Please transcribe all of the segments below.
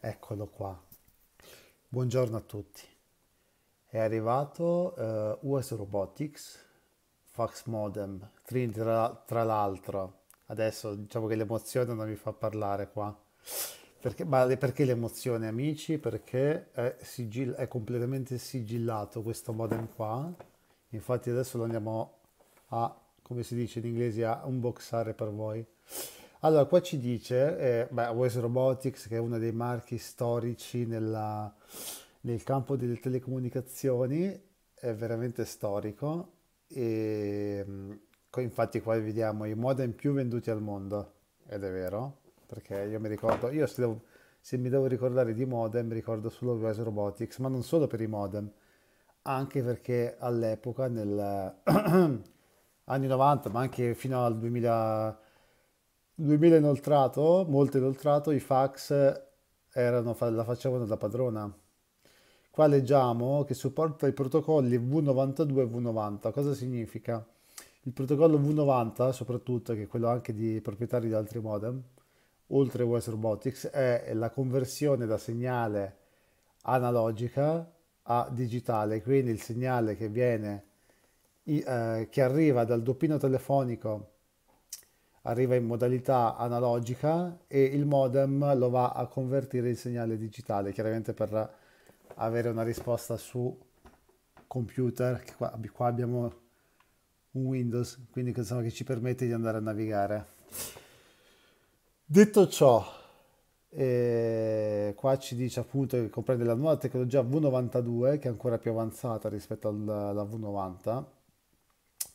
Eccolo qua. Buongiorno a tutti. È arrivato eh, US Robotics, Fax Modem, Trin tra, tra l'altro. Adesso diciamo che l'emozione non mi fa parlare qua. Perché, ma perché l'emozione amici? Perché è, sigil, è completamente sigillato questo modem qua. Infatti adesso lo andiamo a, come si dice in inglese, a unboxare per voi. Allora, qua ci dice, eh, beh, West Robotics, che è uno dei marchi storici nella, nel campo delle telecomunicazioni, è veramente storico. E, ehm, infatti qua vediamo i modem più venduti al mondo, ed è vero, perché io mi ricordo, io se, devo, se mi devo ricordare di modem, mi ricordo solo West Robotics, ma non solo per i modem, anche perché all'epoca, negli anni 90, ma anche fino al 2000 2000 inoltrato, molto inoltrato, i fax erano, la facevano da padrona. Qua leggiamo che supporta i protocolli V92 e V90. Cosa significa? Il protocollo V90, soprattutto, che è quello anche di proprietari di altri modem, oltre US Robotics, è la conversione da segnale analogica a digitale, quindi il segnale che viene, eh, che arriva dal doppino telefonico arriva in modalità analogica e il modem lo va a convertire in segnale digitale, chiaramente per avere una risposta su computer, che qua, qua abbiamo un Windows, quindi insomma, che ci permette di andare a navigare. Detto ciò, eh, qua ci dice appunto che comprende la nuova tecnologia V92 che è ancora più avanzata rispetto alla V90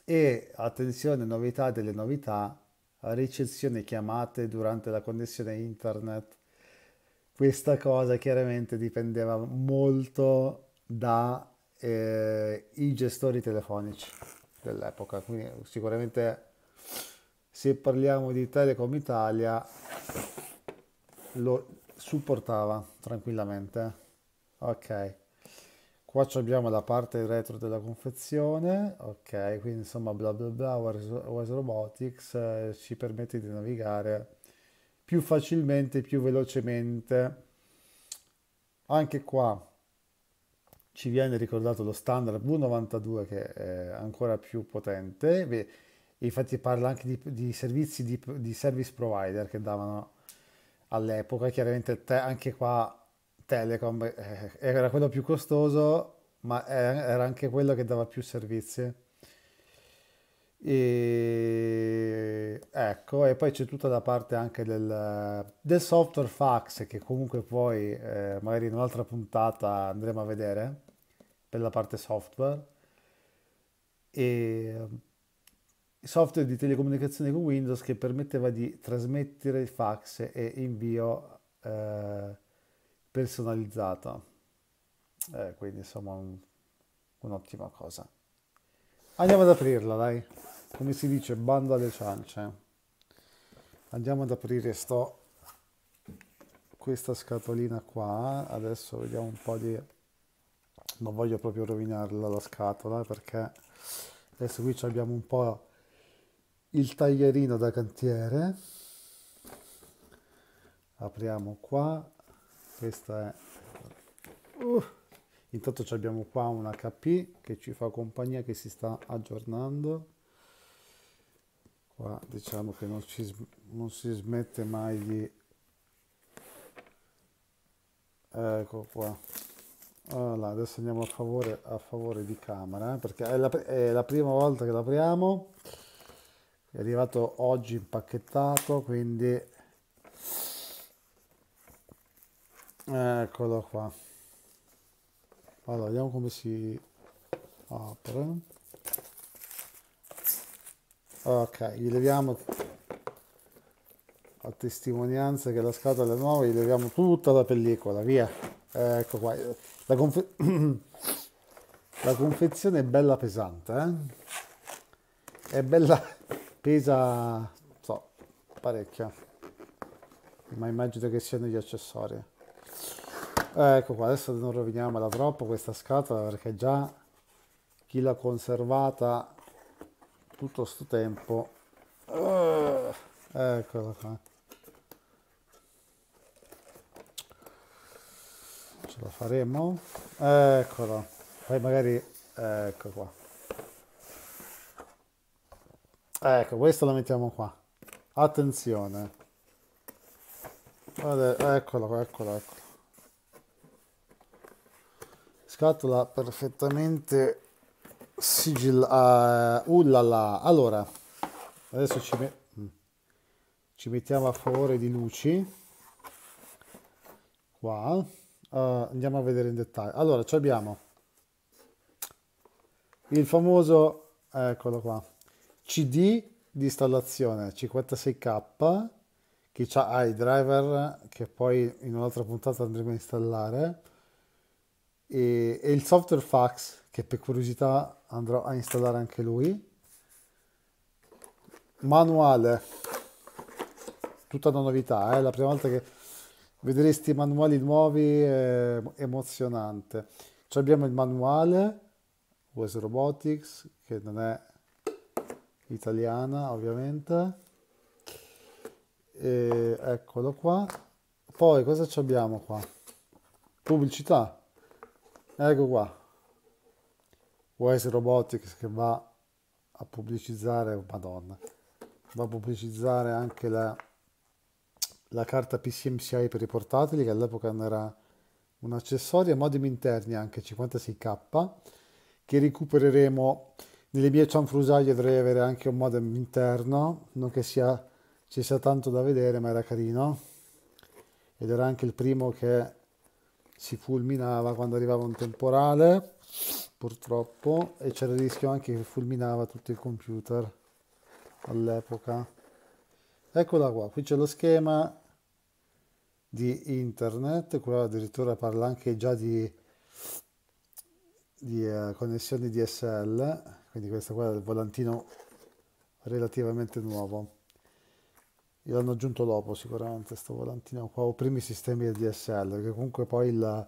e attenzione novità delle novità ricezione chiamate durante la connessione internet. Questa cosa chiaramente dipendeva molto dai eh, gestori telefonici dell'epoca, quindi sicuramente se parliamo di Telecom Italia lo supportava tranquillamente. Ok. Qua abbiamo la parte retro della confezione, ok, quindi insomma bla bla bla, OS Robotics eh, ci permette di navigare più facilmente, più velocemente. Anche qua ci viene ricordato lo standard V92 che è ancora più potente, Beh, infatti parla anche di, di servizi di, di, service provider che davano all'epoca, chiaramente te, anche qua Telecom eh, era quello più costoso, ma era anche quello che dava più servizi. E... Ecco, e poi c'è tutta la parte anche del, del software fax che comunque poi eh, magari in un'altra puntata andremo a vedere per la parte software e software di telecomunicazione con Windows che permetteva di trasmettere il fax e invio eh, personalizzata. Eh, quindi insomma un, un'ottima cosa. Andiamo ad aprirla, dai. Come si dice, bando alle ciance. Andiamo ad aprire sto questa scatolina qua. Adesso vediamo un po' di non voglio proprio rovinarla la scatola perché adesso qui abbiamo un po' il taglierino da cantiere apriamo qua questa è uh. intanto abbiamo qua un HP che ci fa compagnia che si sta aggiornando qua diciamo che non, ci, non si smette mai di ecco qua allora, adesso andiamo a favore, a favore di camera eh, perché è la, è la prima volta che l'apriamo è arrivato oggi impacchettato quindi eccolo qua allora vediamo come si apre ok gli leviamo a testimonianza che la scatola è nuova gli leviamo tutta la pellicola via ecco qua la, confe la confezione è bella pesante eh? è bella pesa so, parecchia ma immagino che siano gli accessori eh, ecco qua, adesso non roviniamola troppo questa scatola perché già chi l'ha conservata tutto sto tempo. Eh, eccola qua. Ce la faremo? Eccolo. Poi magari... Ecco qua. Ecco, questo lo mettiamo qua. Attenzione. Vabbè, eccolo, eccolo, eccolo. Scatola perfettamente sigillata. Uh, eh, ullala. Allora, adesso ci, met mm, ci, mettiamo a favore di luci. Qua. Uh, andiamo a vedere in dettaglio. Allora, ci abbiamo il famoso, eccolo qua, CD di installazione 56K che ha i driver che poi in un'altra puntata andremo a installare e, e il software fax che per curiosità andrò a installare anche lui manuale tutta una novità è eh? la prima volta che vedresti manuali nuovi è emozionante cioè abbiamo il manuale US Robotics che non è italiana ovviamente e eccolo qua poi cosa abbiamo qua pubblicità Ecco qua, OS Robotics che va a pubblicizzare, oh, madonna, va a pubblicizzare anche la, la carta PCMCI per i portatili che all'epoca non era un accessorio, modem interni anche 56k che recupereremo nelle mie cianfrusaglie dovrei avere anche un modem interno, non che sia, ci sia tanto da vedere ma era carino ed era anche il primo che si fulminava quando arrivava un temporale, purtroppo, e c'era il rischio anche che fulminava tutto il computer all'epoca. Eccola qua, qui c'è lo schema di internet, qua addirittura parla anche già di, di eh, connessioni DSL, quindi questa qua è il volantino relativamente nuovo l'hanno aggiunto dopo sicuramente sto volantino qua, o primi sistemi del DSL, che comunque poi il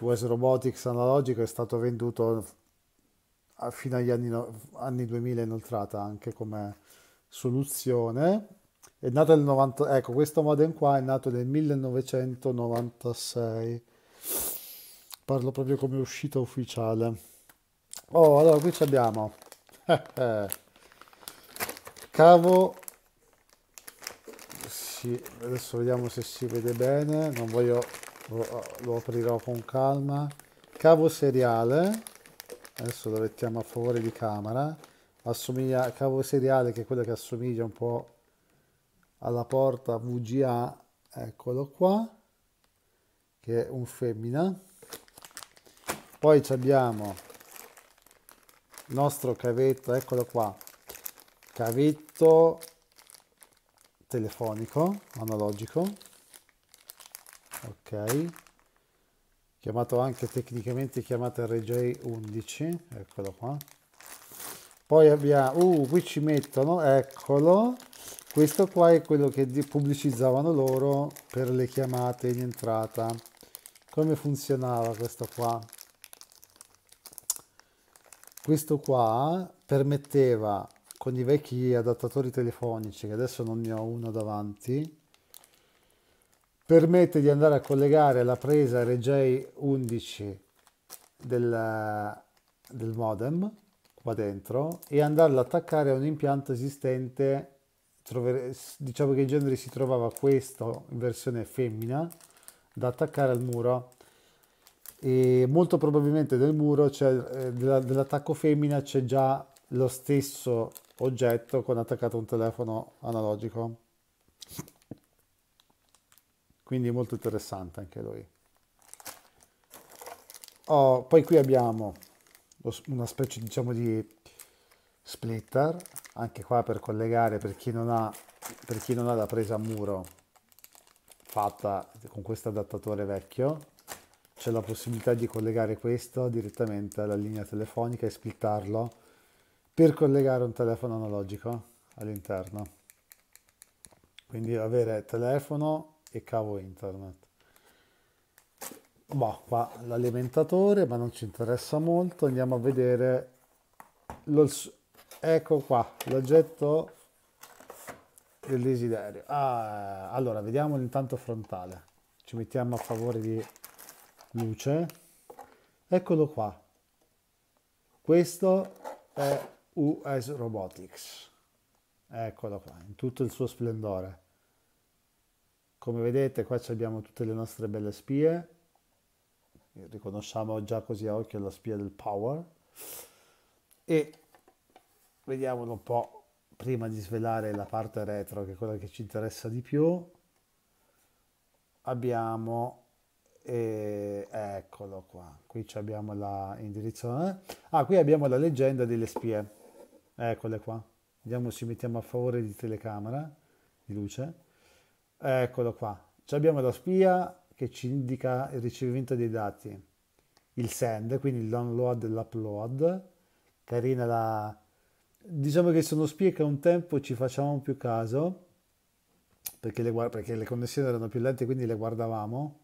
US Robotics analogico è stato venduto fino agli anni, anni 2000 inoltrata anche come soluzione. È nato nel 90, ecco, questo modem qua è nato nel 1996. Parlo proprio come uscita ufficiale. Oh, allora qui ci abbiamo cavo si adesso vediamo se si vede bene non voglio lo, lo aprirò con calma cavo seriale adesso lo mettiamo a favore di camera assomiglia cavo seriale che è quello che assomiglia un po' alla porta VGA eccolo qua che è un femmina poi abbiamo il nostro cavetto eccolo qua cavetto telefonico analogico ok chiamato anche tecnicamente chiamata RJ11 eccolo qua poi abbiamo uh, qui ci mettono eccolo questo qua è quello che pubblicizzavano loro per le chiamate in entrata come funzionava questo qua questo qua permetteva con i vecchi adattatori telefonici, che adesso non ne ho uno davanti, permette di andare a collegare la presa RJ11 del, del modem qua dentro e andarla ad attaccare a un impianto esistente diciamo che in genere si trovava questo in versione femmina da attaccare al muro e molto probabilmente nel muro eh, dell'attacco femmina c'è già lo stesso oggetto con attaccato un telefono analogico. Quindi molto interessante anche lui. Oh, poi qui abbiamo una specie diciamo di splitter, anche qua per collegare per chi non ha, chi non ha la presa a muro fatta con questo adattatore vecchio c'è la possibilità di collegare questo direttamente alla linea telefonica e splittarlo per collegare un telefono analogico all'interno. Quindi avere telefono e cavo internet. Boh, qua l'alimentatore, ma non ci interessa molto. Andiamo a vedere. Lo, ecco qua l'oggetto del desiderio. Ah, allora, vediamo l'intanto frontale. Ci mettiamo a favore di luce. Eccolo qua. Questo è US Robotics. Eccolo qua, in tutto il suo splendore. Come vedete qua abbiamo tutte le nostre belle spie. Riconosciamo già così a occhio la spia del Power. E vediamolo un po' prima di svelare la parte retro, che è quella che ci interessa di più. Abbiamo e eccolo qua qui abbiamo l'indirizzo. eh? ah qui abbiamo la leggenda delle spie eccole qua, vediamo se mettiamo a favore di telecamera, di luce, eccolo qua, Ci abbiamo la spia che ci indica il ricevimento dei dati, il send, quindi il download e l'upload, carina la... diciamo che sono spie che un tempo ci facevamo più caso, perché le, guard... perché le connessioni erano più lente quindi le guardavamo,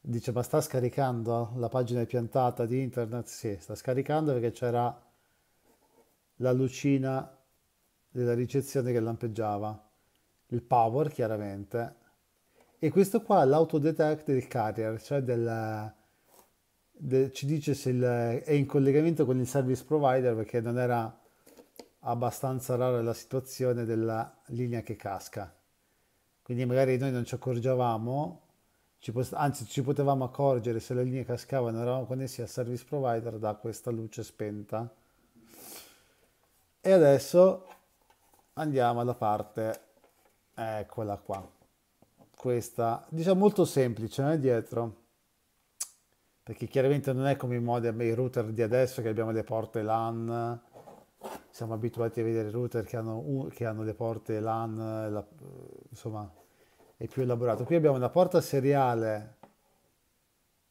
dice ma sta scaricando la pagina piantata di internet? Sì, sta scaricando perché c'era la lucina della ricezione che lampeggiava, il power chiaramente, e questo qua è l'autodetect del carrier, cioè del, del, ci dice se il, è in collegamento con il service provider perché non era abbastanza rara la situazione della linea che casca. Quindi magari noi non ci accorgevamo, ci, anzi ci potevamo accorgere se le linee cascavano, eravamo connessi al service provider da questa luce spenta e adesso andiamo alla parte eccola qua questa diciamo molto semplice eh, dietro perché chiaramente non è come i modem i router di adesso che abbiamo le porte LAN siamo abituati a vedere router che hanno, che hanno le porte LAN la, insomma è più elaborato qui abbiamo una porta seriale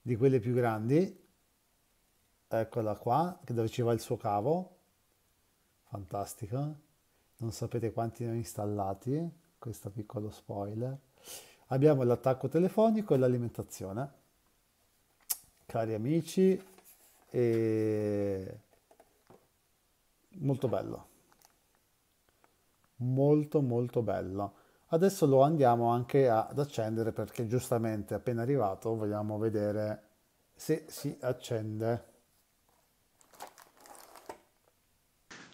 di quelle più grandi eccola qua dove ci va il suo cavo fantastica. Non sapete quanti ne ho installati, questo piccolo spoiler. Abbiamo l'attacco telefonico e l'alimentazione. Cari amici, e... molto bello. Molto molto bello. Adesso lo andiamo anche ad accendere perché giustamente appena arrivato vogliamo vedere se si accende.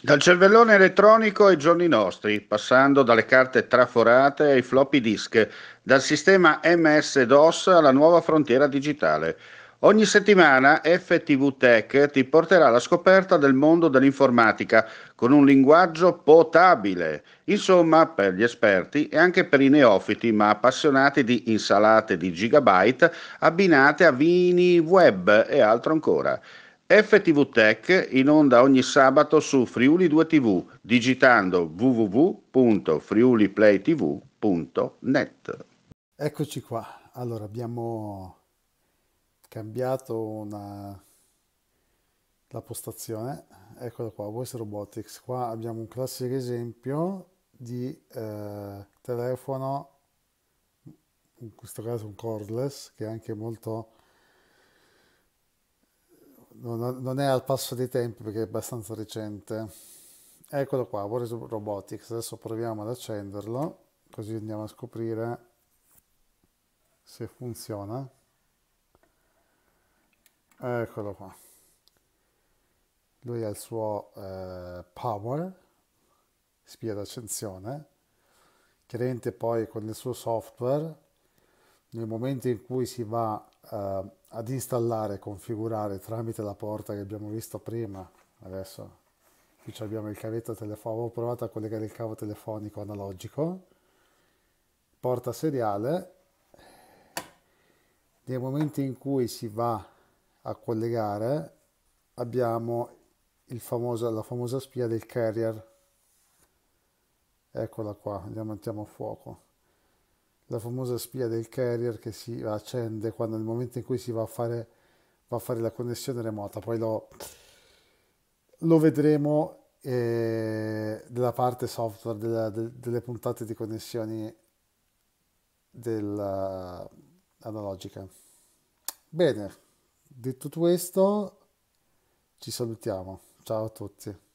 Dal cervellone elettronico ai giorni nostri, passando dalle carte traforate ai floppy disk, dal sistema MS-DOS alla nuova frontiera digitale. Ogni settimana FTV Tech ti porterà alla scoperta del mondo dell'informatica con un linguaggio potabile, insomma per gli esperti e anche per i neofiti ma appassionati di insalate di gigabyte abbinate a vini web e altro ancora. FTV Tech in onda ogni sabato su Friuli 2 TV digitando www.friuliplaytv.net. Eccoci qua. Allora abbiamo cambiato una... la postazione. Eccola qua, Voice Robotics. Qua abbiamo un classico esempio di eh, telefono in questo caso un cordless che è anche molto non, è al passo dei tempi perché è abbastanza recente. Eccolo qua, Boris Robotics. Adesso proviamo ad accenderlo, così andiamo a scoprire se funziona. Eccolo qua. Lui ha il suo eh, power, spia d'accensione. Chiaramente poi con il suo software, nel momento in cui si va... Eh, ad installare, e configurare tramite la porta che abbiamo visto prima, adesso qui abbiamo il cavetto telefonico, avevo provato a collegare il cavo telefonico analogico, porta seriale, nei momenti in cui si va a collegare abbiamo famoso, la famosa spia del carrier, eccola qua, andiamo a fuoco la famosa spia del carrier che si accende quando nel momento in cui si va a fare, va a fare la connessione remota, poi lo, lo vedremo eh, della parte software della, de, delle puntate di connessioni della, eh, analogica. Bene, detto questo, ci salutiamo. Ciao a tutti.